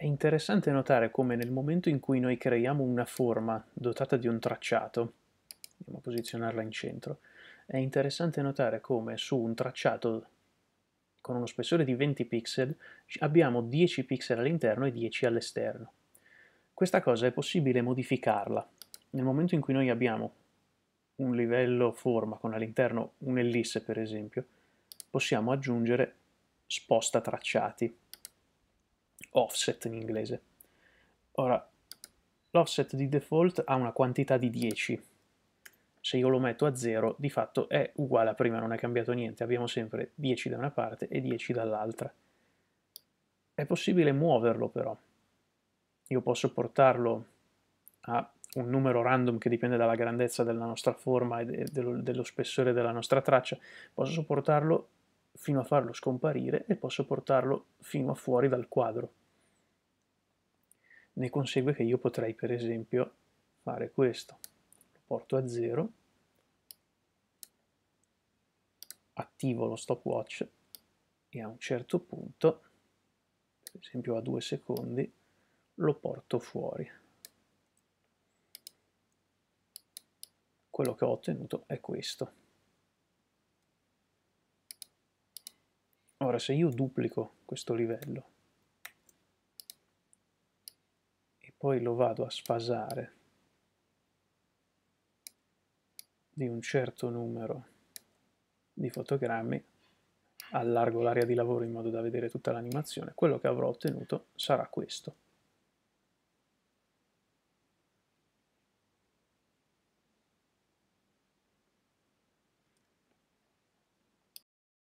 È interessante notare come nel momento in cui noi creiamo una forma dotata di un tracciato, andiamo a posizionarla in centro, è interessante notare come su un tracciato con uno spessore di 20 pixel abbiamo 10 pixel all'interno e 10 all'esterno. Questa cosa è possibile modificarla. Nel momento in cui noi abbiamo un livello forma con all'interno un'ellisse per esempio, possiamo aggiungere sposta tracciati offset in inglese. Ora, l'offset di default ha una quantità di 10. Se io lo metto a 0, di fatto è uguale a prima, non è cambiato niente. Abbiamo sempre 10 da una parte e 10 dall'altra. È possibile muoverlo però. Io posso portarlo a un numero random che dipende dalla grandezza della nostra forma e dello, dello spessore della nostra traccia. Posso portarlo fino a farlo scomparire e posso portarlo fino a fuori dal quadro. Ne consegue che io potrei per esempio fare questo. Lo porto a 0, attivo lo stopwatch e a un certo punto, per esempio a 2 secondi, lo porto fuori. Quello che ho ottenuto è questo. Ora se io duplico questo livello e poi lo vado a sfasare di un certo numero di fotogrammi, allargo l'area di lavoro in modo da vedere tutta l'animazione, quello che avrò ottenuto sarà questo.